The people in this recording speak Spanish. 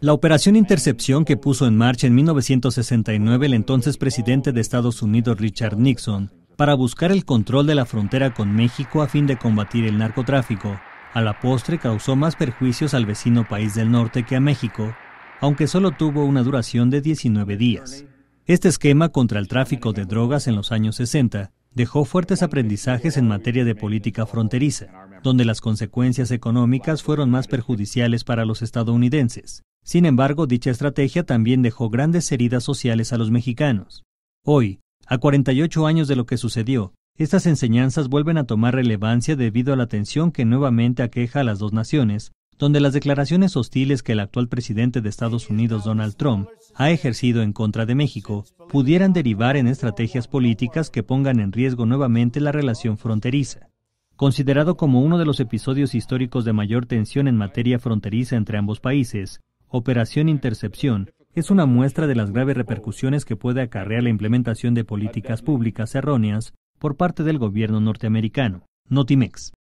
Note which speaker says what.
Speaker 1: La operación Intercepción que puso en marcha en 1969 el entonces presidente de Estados Unidos Richard Nixon para buscar el control de la frontera con México a fin de combatir el narcotráfico, a la postre causó más perjuicios al vecino país del norte que a México, aunque solo tuvo una duración de 19 días. Este esquema contra el tráfico de drogas en los años 60 dejó fuertes aprendizajes en materia de política fronteriza donde las consecuencias económicas fueron más perjudiciales para los estadounidenses. Sin embargo, dicha estrategia también dejó grandes heridas sociales a los mexicanos. Hoy, a 48 años de lo que sucedió, estas enseñanzas vuelven a tomar relevancia debido a la tensión que nuevamente aqueja a las dos naciones, donde las declaraciones hostiles que el actual presidente de Estados Unidos, Donald Trump, ha ejercido en contra de México, pudieran derivar en estrategias políticas que pongan en riesgo nuevamente la relación fronteriza. Considerado como uno de los episodios históricos de mayor tensión en materia fronteriza entre ambos países, Operación Intercepción es una muestra de las graves repercusiones que puede acarrear la implementación de políticas públicas erróneas por parte del gobierno norteamericano. Notimex.